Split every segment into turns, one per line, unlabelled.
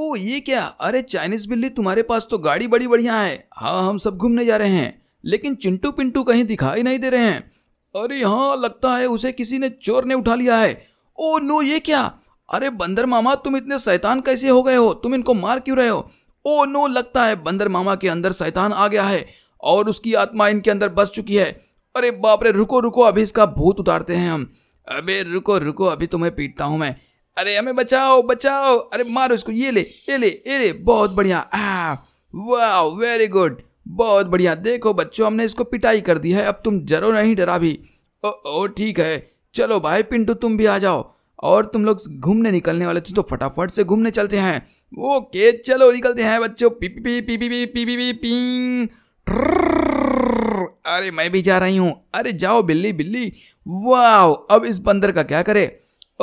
ओ ये क्या अरे चाइनीज बिल्ली तुम्हारे पास तो गाड़ी बड़ी बढ़िया है हाँ हम सब घूमने जा रहे हैं लेकिन चिंटू पिंटू कहीं दिखाई नहीं दे रहे हैं अरे हाँ लगता है उसे किसी ने चोर ने उठा लिया है ओ नो ये क्या अरे बंदर मामा तुम इतने शैतान कैसे हो गए हो तुम इनको मार क्यों रहे हो ओ नो लगता है बंदर मामा के अंदर शैतान आ गया है और उसकी आत्मा इनके अंदर बस चुकी है अरे बाप रे रुको रुको अभी इसका भूत उतारते हैं हम अबे रुको रुको अभी तुम्हें पीटता हूँ मैं अरे हमें बचाओ बचाओ अरे मारो इसको ये ले ये ले ये ले बहुत बढ़िया आ वाह वेरी गुड बहुत बढ़िया देखो बच्चों हमने इसको पिटाई कर दी है अब तुम जरो नहीं डरा भी ओ ओ ठीक है चलो भाई पिंटू तुम भी आ जाओ और तुम लोग घूमने निकलने वाले थे तो फटाफट से घूमने चलते हैं ओके चलो निकलते हैं बच्चों पी पी पी पी पी पी पी पी पी अरे मैं भी जा रही हूँ अरे जाओ बिल्ली बिल्ली वाह अब इस बंदर का क्या करे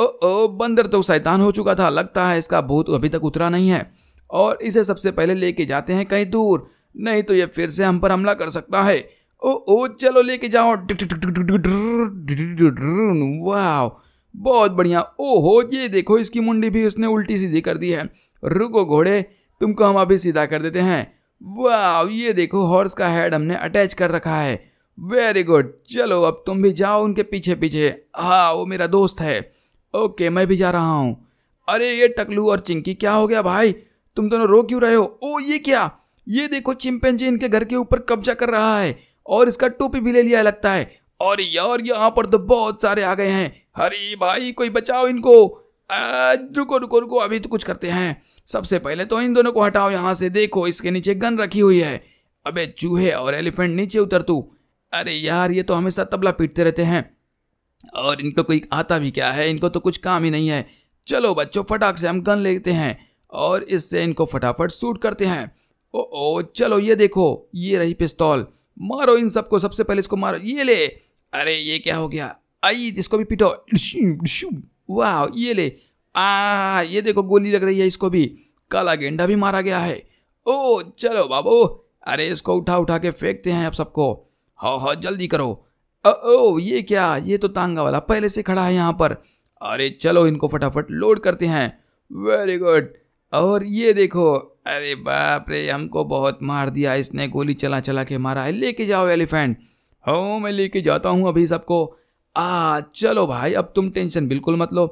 ओ ओ बंदर तो शैतान हो चुका था लगता है इसका भूत अभी तक उतरा नहीं है और इसे सबसे पहले लेके जाते हैं कहीं दूर नहीं तो ये फिर से हम पर हमला कर सकता है ओ ओ चलो लेके जाओ वाह बहुत बढ़िया ओहो ये देखो इसकी मुंडी भी उसने उल्टी सीधी कर दी है रुको घोड़े तुमको हम अभी सीधा कर देते हैं वाह ये देखो हॉर्स का हेड हमने अटैच कर रखा है वेरी गुड चलो अब तुम भी जाओ उनके पीछे पीछे हाँ वो मेरा दोस्त है ओके मैं भी जा रहा हूँ अरे ये टकलू और चिंकी क्या हो गया भाई तुम दोनों रो क्यों रहे हो ओ ये क्या ये देखो चिंपेंजी इनके घर के ऊपर कब्जा कर रहा है और इसका टोपी भी ले लिया लगता है और यार यहाँ पर तो बहुत सारे आ गए हैं हरी भाई कोई बचाओ इनको रुको रुको रुको अभी तो कुछ करते हैं सबसे पहले तो इन दोनों को हटाओ यहाँ से देखो इसके नीचे गन रखी हुई है अबे चूहे और एलिफेंट नीचे उतर तू अरे यार ये तो हमेशा तबला पीटते रहते हैं और इनको कोई आता भी क्या है इनको तो कुछ काम ही नहीं है चलो बच्चों फटाक से हम गन लेते हैं और इससे इनको फटाफट सूट करते हैं ओ ओ चलो ये देखो ये रही पिस्तौल मारो इन सबको सबसे पहले इसको मारो ये ले अरे ये क्या हो गया आई जिसको भी पिटो वाह ये ले आ ये देखो गोली लग रही है इसको भी काला गेंडा भी मारा गया है ओ चलो बाबू अरे इसको उठा उठा के फेंकते हैं आप सबको हाँ हाँ जल्दी करो ओ ये क्या ये तो तांगा वाला पहले से खड़ा है यहाँ पर अरे चलो इनको फटाफट लोड करते हैं वेरी गुड और ये देखो अरे बाप रे हमको बहुत मार दिया इसने गोली चला चला के मारा है लेके जाओ एलिफेंट हाँ मैं लेके जाता हूँ अभी सबको आ चलो भाई अब तुम टेंशन बिल्कुल मत लो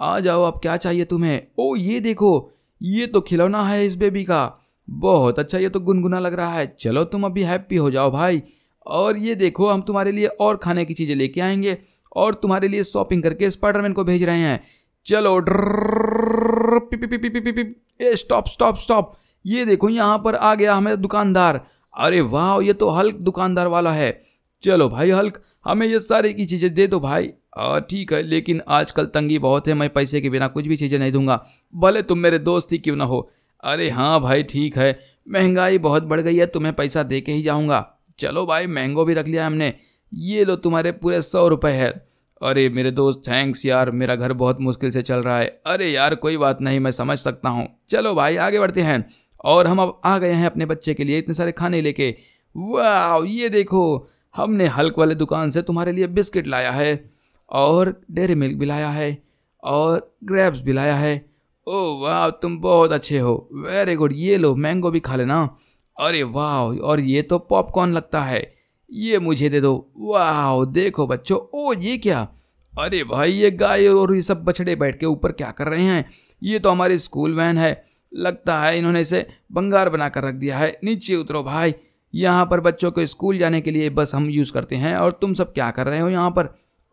आ जाओ अब क्या चाहिए तुम्हें ओ ये देखो ये तो खिलौना है इस बेबी का बहुत अच्छा ये तो गुनगुना लग रहा है चलो तुम अभी हैप्पी हो जाओ भाई और ये देखो हम तुम्हारे लिए और खाने की चीज़ें लेके आएंगे और तुम्हारे लिए शॉपिंग करके स्पाइडरमैन को भेज रहे हैं चलो स्टॉप स्टॉप स्टॉप ये देखो यहाँ पर आ गया हमें दुकानदार अरे वाह ये तो हल्क दुकानदार वाला है चलो भाई हल्क हमें ये सारी की चीज़ें दे दो भाई ठीक है लेकिन आजकल तंगी बहुत है मैं पैसे के बिना कुछ भी चीज़ें नहीं दूंगा भले तुम मेरे दोस्त ही क्यों ना हो अरे हाँ भाई ठीक है महंगाई बहुत बढ़ गई है तुम्हें पैसा दे के ही जाऊँगा चलो भाई मैंगो भी रख लिया हमने ये लो तुम्हारे पूरे सौ रुपये है अरे मेरे दोस्त थैंक्स यार मेरा घर बहुत मुश्किल से चल रहा है अरे यार कोई बात नहीं मैं समझ सकता हूँ चलो भाई आगे बढ़ते हैं और हम अब आ गए हैं अपने बच्चे के लिए इतने सारे खाने लेके वाह ये देखो हमने हल्क वाले दुकान से तुम्हारे लिए बिस्किट लाया है और डेरी मिल्क भी लाया है और ग्रेप्स भी लाया है ओ वाह तुम बहुत अच्छे हो वेरी गुड ये लो मैंगो भी खा लेना अरे वाह और ये तो पॉपकॉर्न लगता है ये मुझे दे दो वाह देखो बच्चों ओ ये क्या अरे भाई ये गाय और ये सब बछड़े बैठ के ऊपर क्या कर रहे हैं ये तो हमारी स्कूल वैन है लगता है इन्होंने इसे बंगार बना कर रख दिया है नीचे उतरो भाई यहाँ पर बच्चों को स्कूल जाने के लिए बस हम यूज़ करते हैं और तुम सब क्या कर रहे हो यहाँ पर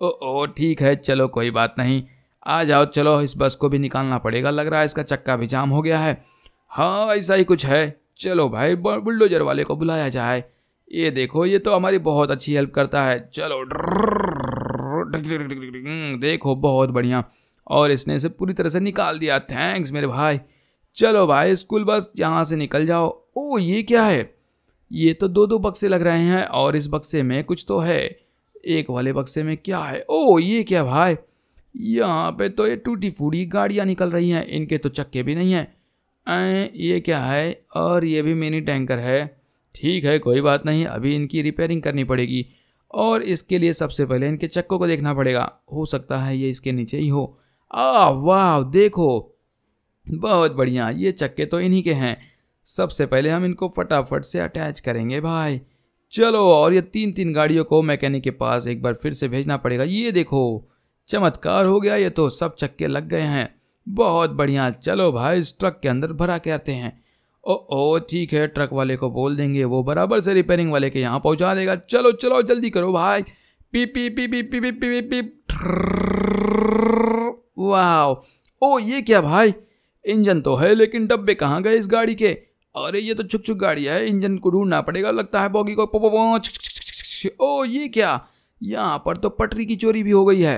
ओ ओ ठीक है चलो कोई बात नहीं आ जाओ चलो इस बस को भी निकालना पड़ेगा लग रहा है इसका चक्का भी जाम हो गया है हाँ ऐसा ही कुछ है चलो भाई बुलडोजर वाले को बुलाया जाए ये देखो ये तो हमारी बहुत अच्छी हेल्प करता है चलो देखो बहुत बढ़िया और इसने इसे पूरी तरह से निकाल दिया थैंक्स मेरे भाई चलो भाई स्कूल बस यहाँ से निकल जाओ ओ ये क्या है ये तो दो दो बक्से लग रहे हैं और इस बक्से में कुछ तो है एक वाले बक्से में क्या है ओ ये क्या भाई यहाँ पे तो ये टूटी फूटी गाड़ियाँ निकल रही हैं इनके तो चक्के भी नहीं हैं आए ये क्या है और ये भी मिनी टैंकर है ठीक है कोई बात नहीं अभी इनकी रिपेयरिंग करनी पड़ेगी और इसके लिए सबसे पहले इनके चक्कों को देखना पड़ेगा हो सकता है ये इसके नीचे ही हो आ वाह देखो बहुत बढ़िया ये चक्के तो इन्हीं के हैं सबसे पहले हम इनको फटाफट से अटैच करेंगे भाई चलो और ये तीन तीन गाड़ियों को मैकेनिक के पास एक बार फिर से भेजना पड़ेगा ये देखो चमत्कार हो गया ये तो सब चक्के लग गए हैं बहुत बढ़िया चलो भाई इस ट्रक के अंदर भरा के आते हैं ओ ओ ठीक है ट्रक वाले को बोल देंगे वो बराबर से रिपेयरिंग वाले के यहाँ पहुँचा देगा चलो चलो जल्दी करो भाई पी पी पी पी पी पी पी पी पी वाह ओ ये क्या भाई इंजन तो है लेकिन डब्बे कहाँ गए इस गाड़ी के अरे ये तो छुक छुक गाड़ी है इंजन को ढूंढना पड़ेगा लगता है बॉगी को ओ ये क्या यहाँ पर तो पटरी की चोरी भी हो गई है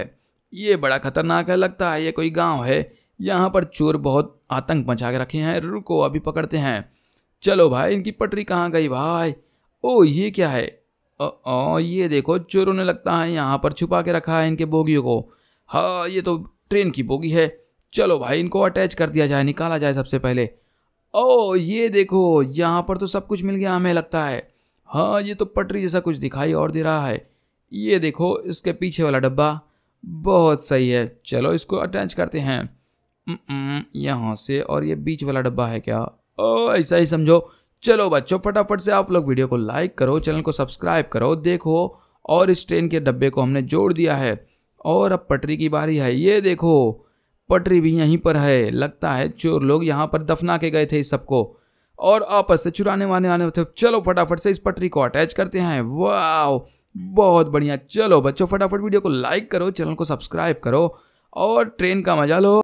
ये बड़ा खतरनाक है लगता है ये कोई गांव है यहाँ पर चोर बहुत आतंक मचा के रखे हैं रुको अभी पकड़ते हैं चलो भाई इनकी पटरी कहाँ गई भाई ओ ये क्या है ओ ये देखो चोरों ने लगता है यहाँ पर छुपा के रखा है इनके बोगियों को हाँ ये तो ट्रेन की बोगी है चलो भाई इनको अटैच कर दिया जाए निकाला जाए सबसे पहले ओ ये देखो यहाँ पर तो सब कुछ मिल गया हमें लगता है हाँ ये तो पटरी जैसा कुछ दिखाई और दे रहा है ये देखो इसके पीछे वाला डब्बा बहुत सही है चलो इसको अटैच करते हैं हम्म, यहाँ से और ये बीच वाला डब्बा है क्या ओ ऐसा ही समझो चलो बच्चों फटाफट से आप लोग वीडियो को लाइक करो चैनल को सब्सक्राइब करो देखो और इस ट्रेन के डब्बे को हमने जोड़ दिया है और अब पटरी की बारी है ये देखो पटरी भी यहीं पर है लगता है चोर लोग यहाँ पर दफना के गए थे इस सबको और आपस से चुराने वाने आने थे चलो फटाफट से इस पटरी को अटैच करते हैं वाह बहुत बढ़िया चलो बच्चों फटाफट वीडियो को लाइक करो चैनल को सब्सक्राइब करो और ट्रेन का मजा लो